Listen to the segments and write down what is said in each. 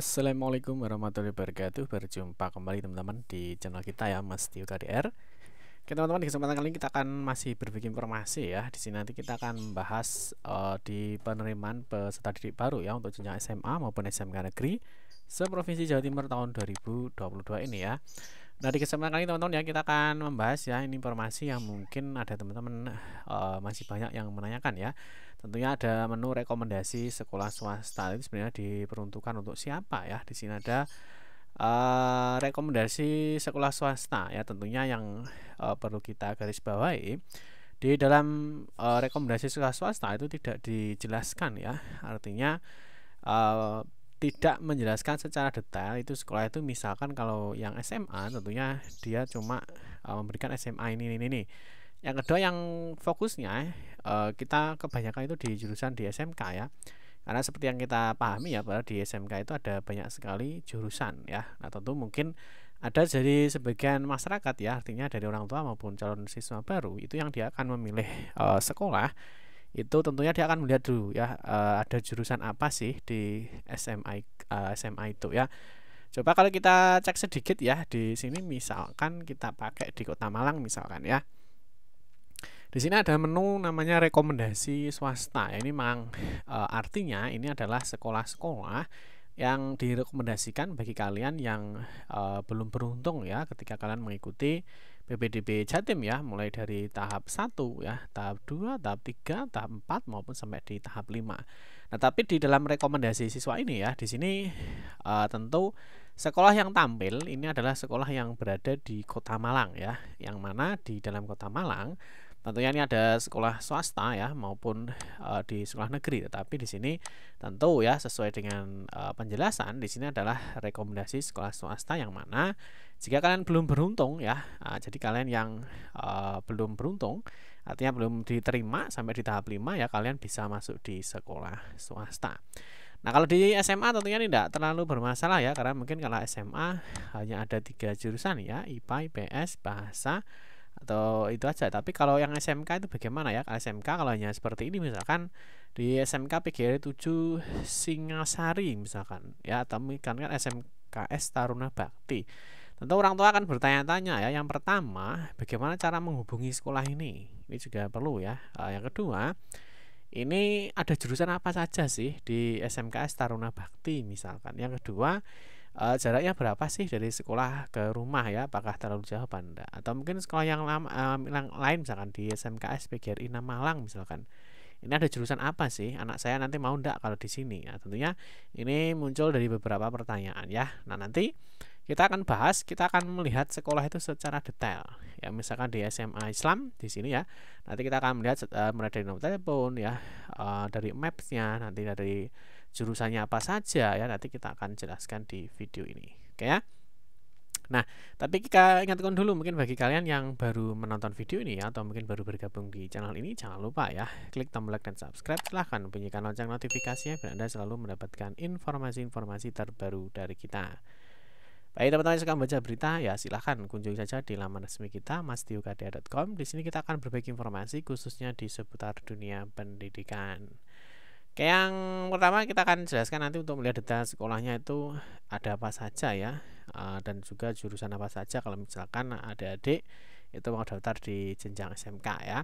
Assalamualaikum warahmatullahi wabarakatuh Berjumpa kembali teman-teman di channel kita ya Mas Tio KDR Oke teman-teman di kesempatan kali ini kita akan masih berbagi informasi ya Di sini nanti kita akan membahas uh, di penerimaan peserta didik baru ya Untuk jenjang SMA maupun SMK Negeri Seprovinsi Jawa Timur tahun 2022 ini ya Nah di kesempatan kali teman-teman ya kita akan membahas ya ini informasi yang mungkin ada teman-teman uh, masih banyak yang menanyakan ya tentunya ada menu rekomendasi sekolah swasta itu sebenarnya diperuntukkan untuk siapa ya di sini ada uh, rekomendasi sekolah swasta ya tentunya yang uh, perlu kita garis bawahi di dalam uh, rekomendasi sekolah swasta itu tidak dijelaskan ya artinya uh, tidak menjelaskan secara detail itu sekolah itu misalkan kalau yang SMA tentunya dia cuma uh, memberikan SMA ini ini ini yang kedua yang fokusnya uh, kita kebanyakan itu di jurusan di SMK ya karena seperti yang kita pahami ya bahwa di SMK itu ada banyak sekali jurusan ya nah tentu mungkin ada jadi sebagian masyarakat ya artinya dari orang tua maupun calon siswa baru itu yang dia akan memilih uh, sekolah itu tentunya dia akan melihat dulu ya uh, ada jurusan apa sih di SMA uh, eh, SMA itu ya. Coba kalau kita cek sedikit ya di sini misalkan kita pakai di Kota Malang misalkan ya. Di sini ada menu namanya rekomendasi swasta. Ini memang e, artinya ini adalah sekolah-sekolah yang direkomendasikan bagi kalian yang e, belum beruntung ya ketika kalian mengikuti Bpdb Jatim ya, mulai dari tahap 1 ya, tahap 2, tahap 3, tahap 4 maupun sampai di tahap 5. Nah, tapi di dalam rekomendasi siswa ini ya, di sini uh, tentu sekolah yang tampil ini adalah sekolah yang berada di Kota Malang ya, yang mana di dalam Kota Malang tentunya ini ada sekolah swasta ya maupun uh, di sekolah negeri tetapi di sini tentu ya sesuai dengan uh, penjelasan di sini adalah rekomendasi sekolah swasta yang mana jika kalian belum beruntung ya, uh, jadi kalian yang uh, belum beruntung, artinya belum diterima sampai di tahap 5 ya kalian bisa masuk di sekolah swasta. Nah kalau di SMA tentunya tidak terlalu bermasalah ya karena mungkin kalau SMA hanya ada tiga jurusan ya IPA, IPS, bahasa atau itu aja. Tapi kalau yang SMK itu bagaimana ya? Kalau SMK kalau hanya seperti ini misalkan di SMK PGRI 7 Singasari misalkan ya atau kan SMKS Taruna Bakti. Tentu orang tua akan bertanya-tanya ya. Yang pertama, bagaimana cara menghubungi sekolah ini? Ini juga perlu ya. Eh, yang kedua, ini ada jurusan apa saja sih di SMKS Taruna Bakti misalkan. Yang kedua, eh, jaraknya berapa sih dari sekolah ke rumah ya? Apakah terlalu jauh apa Atau mungkin sekolah yang, lama, yang lain misalkan di SMKS PGRI Namalang misalkan ini ada jurusan apa sih anak saya nanti mau ndak kalau di sini nah, tentunya ini muncul dari beberapa pertanyaan ya nah nanti kita akan bahas, kita akan melihat sekolah itu secara detail. Ya, misalkan di SMA Islam di sini ya. Nanti kita akan melihat uh, mulai dari nomor telepon ya, uh, dari mapsnya, nanti dari jurusannya apa saja ya. Nanti kita akan jelaskan di video ini. Oke ya. Nah, tapi kita ingatkan dulu mungkin bagi kalian yang baru menonton video ini ya, atau mungkin baru bergabung di channel ini, jangan lupa ya, klik tombol like dan subscribe. Silahkan bunyikan lonceng notifikasinya biar Anda selalu mendapatkan informasi-informasi terbaru dari kita. Baik teman-teman yang suka membaca berita ya silahkan kunjungi saja di laman resmi kita mastiukadia.com. Di sini kita akan berbagi informasi khususnya di seputar dunia pendidikan. Oke, yang pertama kita akan jelaskan nanti untuk melihat detail sekolahnya itu ada apa saja ya eh, dan juga jurusan apa saja kalau misalkan adik-adik itu mau daftar di jenjang SMK ya.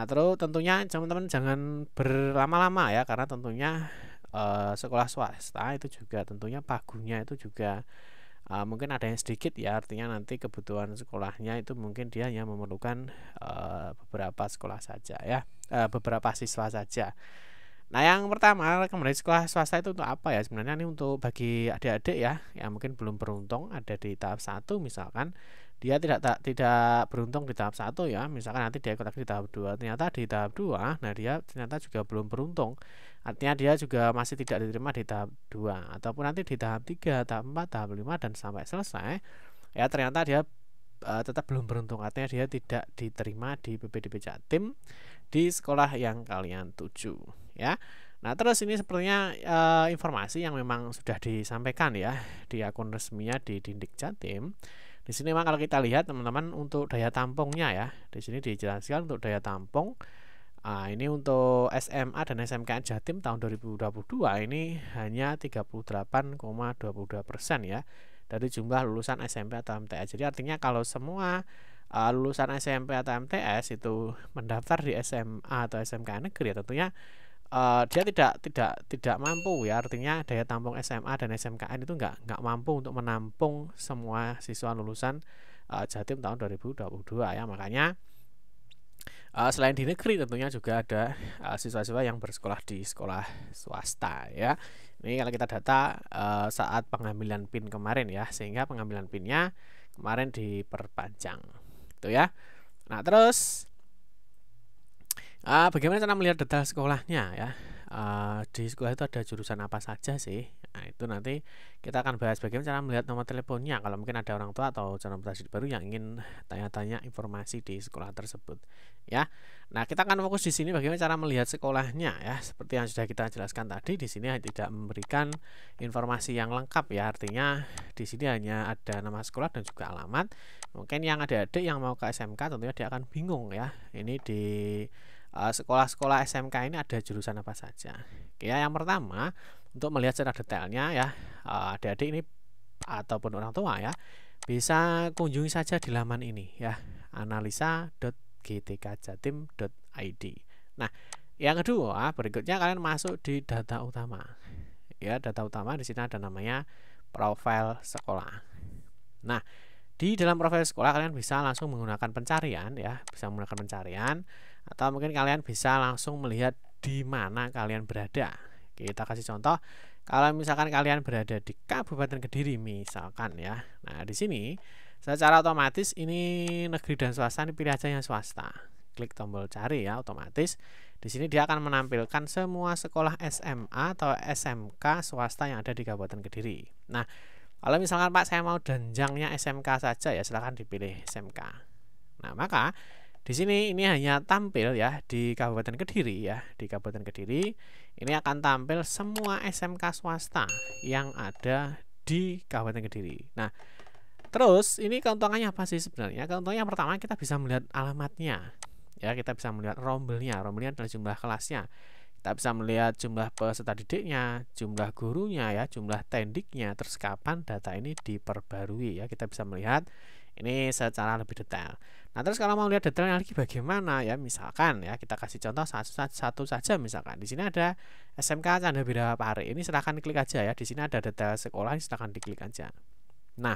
Nah terus tentunya teman-teman jangan berlama-lama ya karena tentunya eh, sekolah swasta itu juga tentunya pagunya itu juga uh, mungkin ada yang sedikit ya artinya nanti kebutuhan sekolahnya itu mungkin dia yang memerlukan uh, beberapa sekolah saja ya uh, beberapa siswa saja Nah yang pertama rekomendasi sekolah swasta itu untuk apa ya? Sebenarnya ini untuk bagi adik-adik ya yang mungkin belum beruntung ada di tahap satu misalkan dia tidak tak, tidak beruntung di tahap satu ya misalkan nanti dia kotak di tahap dua ternyata di tahap dua nah dia ternyata juga belum beruntung artinya dia juga masih tidak diterima di tahap dua ataupun nanti di tahap tiga tahap empat tahap lima dan sampai selesai ya ternyata dia uh, tetap belum beruntung artinya dia tidak diterima di PPDB Jatim di sekolah yang kalian tuju ya. Nah, terus ini sepertinya e, informasi yang memang sudah disampaikan ya di akun resminya di Dindik Jatim. Di sini memang kalau kita lihat teman-teman untuk daya tampungnya ya. Di sini dijelaskan untuk daya tampung Nah, ini untuk SMA dan SMKN Jatim tahun 2022 ini hanya 38,22 persen ya dari jumlah lulusan SMP atau MTS. Jadi artinya kalau semua uh, lulusan SMP atau MTS itu mendaftar di SMA atau SMKN negeri ya tentunya uh, dia tidak tidak tidak mampu ya artinya daya tampung SMA dan SMKN itu nggak nggak mampu untuk menampung semua siswa lulusan uh, Jatim tahun 2022 ya makanya uh, selain di negeri tentunya juga ada siswa-siswa uh, yang bersekolah di sekolah swasta ya ini kalau kita data uh, saat pengambilan pin kemarin ya sehingga pengambilan pinnya kemarin diperpanjang itu ya nah terus Uh, bagaimana cara melihat detail sekolahnya ya? Uh, di sekolah itu ada jurusan apa saja sih? Nah, itu nanti kita akan bahas bagaimana cara melihat nomor teleponnya kalau mungkin ada orang tua atau calon presiden baru yang ingin tanya-tanya informasi di sekolah tersebut ya. Nah, kita akan fokus di sini bagaimana cara melihat sekolahnya ya. Seperti yang sudah kita jelaskan tadi di sini tidak memberikan informasi yang lengkap ya. Artinya di sini hanya ada nama sekolah dan juga alamat. Mungkin yang ada adik yang mau ke SMK tentunya dia akan bingung ya. Ini di Eh, sekolah-sekolah SMK ini ada jurusan apa saja. Oke, ya, yang pertama untuk melihat secara detailnya ya eh, adik-adik ini ataupun orang tua ya bisa kunjungi saja di laman ini ya analisa.gtkjatim.id. Nah, yang kedua berikutnya kalian masuk di data utama. Ya, data utama di sini ada namanya profil sekolah. Nah, di dalam profil sekolah kalian bisa langsung menggunakan pencarian ya, bisa menggunakan pencarian atau mungkin kalian bisa langsung melihat di mana kalian berada kita kasih contoh kalau misalkan kalian berada di Kabupaten Kediri misalkan ya nah di sini secara otomatis ini negeri dan swasta ini pilih aja yang swasta klik tombol cari ya otomatis di sini dia akan menampilkan semua sekolah SMA atau SMK swasta yang ada di Kabupaten Kediri. Nah, kalau misalkan Pak saya mau danjangnya SMK saja ya silahkan dipilih SMK. Nah, maka di sini ini hanya tampil ya di Kabupaten Kediri ya. Di Kabupaten Kediri ini akan tampil semua SMK swasta yang ada di Kabupaten Kediri. Nah, terus ini keuntungannya apa sih sebenarnya? Keuntungannya pertama kita bisa melihat alamatnya. Ya, kita bisa melihat rombelnya. Rombelnya adalah jumlah kelasnya. Kita bisa melihat jumlah peserta didiknya, jumlah gurunya ya, jumlah tendiknya, terus kapan data ini diperbarui ya. Kita bisa melihat ini secara lebih detail. Nah, terus kalau mau lihat detailnya lagi bagaimana ya, misalkan ya kita kasih contoh satu, satu saja misalkan. Di sini ada SMK Canda Bira Pare. Ini silahkan klik aja ya. Di sini ada detail sekolah, silahkan diklik aja. Nah,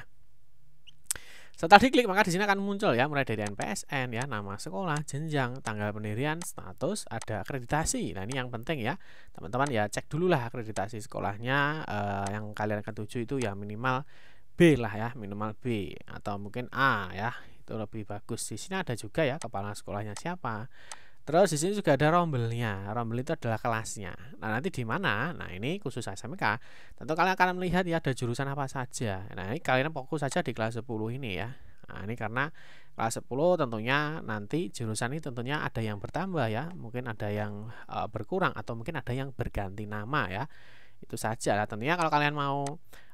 setelah diklik maka di sini akan muncul ya mulai dari NPSN ya, nama sekolah, jenjang, tanggal pendirian, status, ada akreditasi. Nah, ini yang penting ya. Teman-teman ya cek dulu lah akreditasi sekolahnya eh, yang kalian akan tuju itu ya minimal B lah ya minimal B atau mungkin A ya itu lebih bagus di sini ada juga ya kepala sekolahnya siapa terus di sini juga ada rombelnya rombel itu adalah kelasnya nah nanti di mana nah ini khusus SMK tentu kalian akan melihat ya ada jurusan apa saja nah ini kalian fokus saja di kelas 10 ini ya Nah, ini karena kelas 10 tentunya nanti jurusan ini tentunya ada yang bertambah ya, mungkin ada yang eh, berkurang atau mungkin ada yang berganti nama ya. Itu saja lah tentunya kalau kalian mau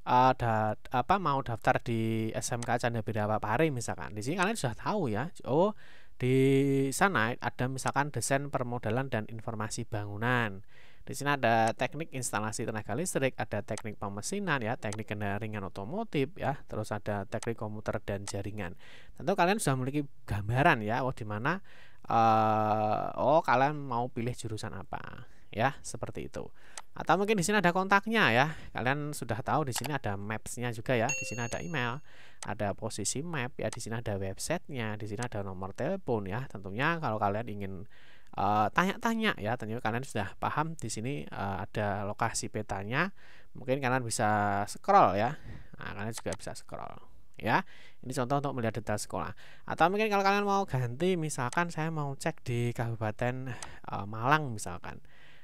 ada eh, apa mau daftar di SMK Canda Birawa Pare misalkan. Di sini kalian sudah tahu ya. Oh, di sana ada misalkan desain permodalan dan informasi bangunan. Di sini ada teknik instalasi tenaga listrik, ada teknik pemesinan ya, teknik kendaraan otomotif ya, terus ada teknik komputer dan jaringan. Tentu kalian sudah memiliki gambaran ya, oh di mana uh, oh kalian mau pilih jurusan apa ya, seperti itu atau mungkin di sini ada kontaknya ya kalian sudah tahu di sini ada mapsnya juga ya di sini ada email ada posisi map ya di sini ada websitenya di sini ada nomor telepon ya tentunya kalau kalian ingin eh, tanya-tanya uh, ya tentunya kalian sudah paham di sini uh, ada lokasi petanya mungkin kalian bisa scroll ya nah, kalian juga bisa scroll ya ini contoh untuk melihat detail sekolah atau mungkin kalau kalian mau ganti misalkan saya mau cek di kabupaten uh, Malang misalkan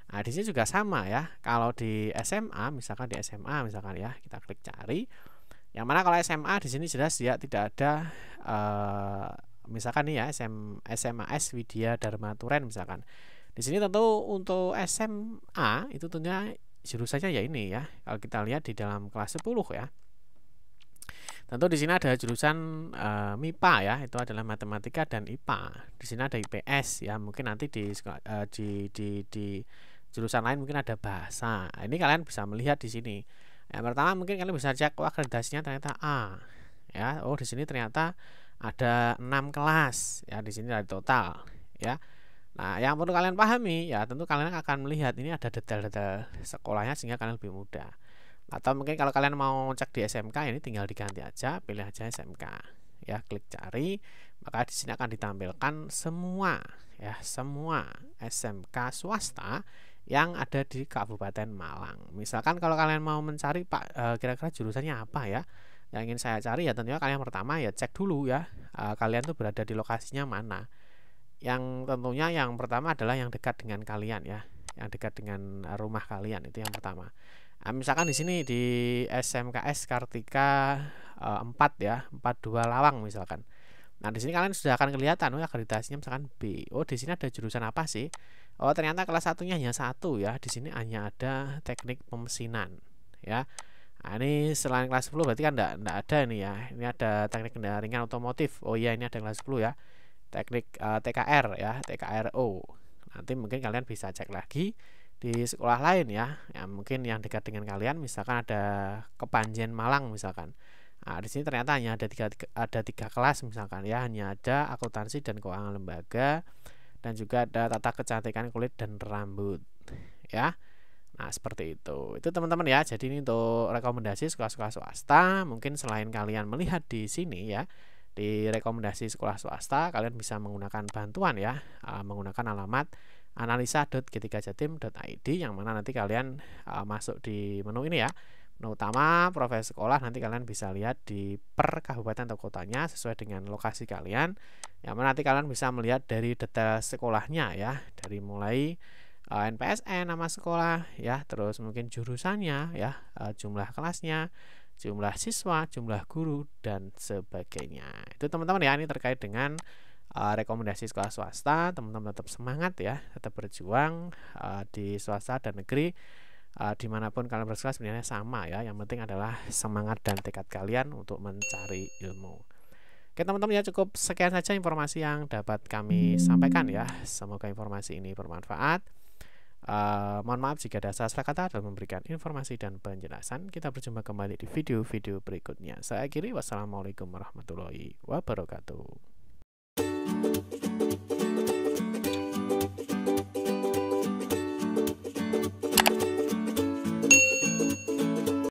Nah, di sini juga sama ya. Kalau di SMA, misalkan di SMA, misalkan ya, kita klik cari. Yang mana kalau SMA di sini jelas ya tidak ada eh, misalkan nih ya SM, SMA S Widya Dharma Turen misalkan. Di sini tentu untuk SMA itu tentunya jurusannya ya ini ya. Kalau kita lihat di dalam kelas 10 ya. Tentu di sini ada jurusan e, eh, MIPA ya, itu adalah matematika dan IPA. Di sini ada IPS ya, mungkin nanti di e, di di di jurusan lain mungkin ada bahasa ini kalian bisa melihat di sini yang pertama mungkin kalian bisa cek wah akreditasinya ternyata A ya oh di sini ternyata ada enam kelas ya di sini ada total ya nah yang perlu kalian pahami ya tentu kalian akan melihat ini ada detail-detail sekolahnya sehingga kalian lebih mudah atau mungkin kalau kalian mau cek di SMK ya, ini tinggal diganti aja pilih aja SMK ya klik cari maka di sini akan ditampilkan semua ya semua SMK swasta yang ada di Kabupaten Malang. Misalkan kalau kalian mau mencari Pak eh, kira-kira jurusannya apa ya yang ingin saya cari ya tentunya kalian pertama ya cek dulu ya eh, kalian tuh berada di lokasinya mana. Yang tentunya yang pertama adalah yang dekat dengan kalian ya, yang dekat dengan rumah kalian itu yang pertama. Nah, misalkan di sini di SMKS Kartika 4 eh, ya, 42 Lawang misalkan. Nah, di sini kalian sudah akan kelihatan oh, akreditasinya misalkan B. Oh, di sini ada jurusan apa sih? Oh, ternyata kelas satunya hanya satu ya. Di sini hanya ada teknik pemesinan ya. Nah, ini selain kelas 10 berarti kan enggak, enggak ada ini ya. Ini ada teknik kendaraan ringan otomotif. Oh iya, ini ada kelas 10 ya. Teknik uh, eh, TKR ya, TKRO. Nanti mungkin kalian bisa cek lagi di sekolah lain ya. ya mungkin yang dekat dengan kalian misalkan ada Kepanjen Malang misalkan. Nah, di sini ternyata hanya ada tiga, tiga ada tiga kelas misalkan ya hanya ada akuntansi dan keuangan lembaga dan juga ada tata kecantikan kulit dan rambut ya nah seperti itu itu teman-teman ya jadi ini untuk rekomendasi sekolah-sekolah swasta mungkin selain kalian melihat di sini ya di rekomendasi sekolah swasta kalian bisa menggunakan bantuan ya ah, menggunakan alamat analisa.g3jatim.id yang mana nanti kalian ah, masuk di menu ini ya Nah, utama profil sekolah nanti kalian bisa lihat di per kabupaten atau kotanya sesuai dengan lokasi kalian. Ya, nanti kalian bisa melihat dari detail sekolahnya ya, dari mulai uh, eh, NPSN nama sekolah ya, terus mungkin jurusannya ya, uh, jumlah kelasnya, jumlah siswa, jumlah guru dan sebagainya. Itu teman-teman ya, ini terkait dengan uh, rekomendasi sekolah swasta. Teman-teman tetap semangat ya, tetap berjuang uh, di swasta dan negeri uh, dimanapun kalian bersekolah sebenarnya sama ya yang penting adalah semangat dan tekad kalian untuk mencari ilmu Oke teman-teman ya cukup sekian saja informasi yang dapat kami sampaikan ya Semoga informasi ini bermanfaat Uh, mohon maaf jika ada salah kata dan memberikan informasi dan penjelasan. Kita berjumpa kembali di video-video berikutnya. Saya akhiri, wassalamualaikum warahmatullahi wabarakatuh.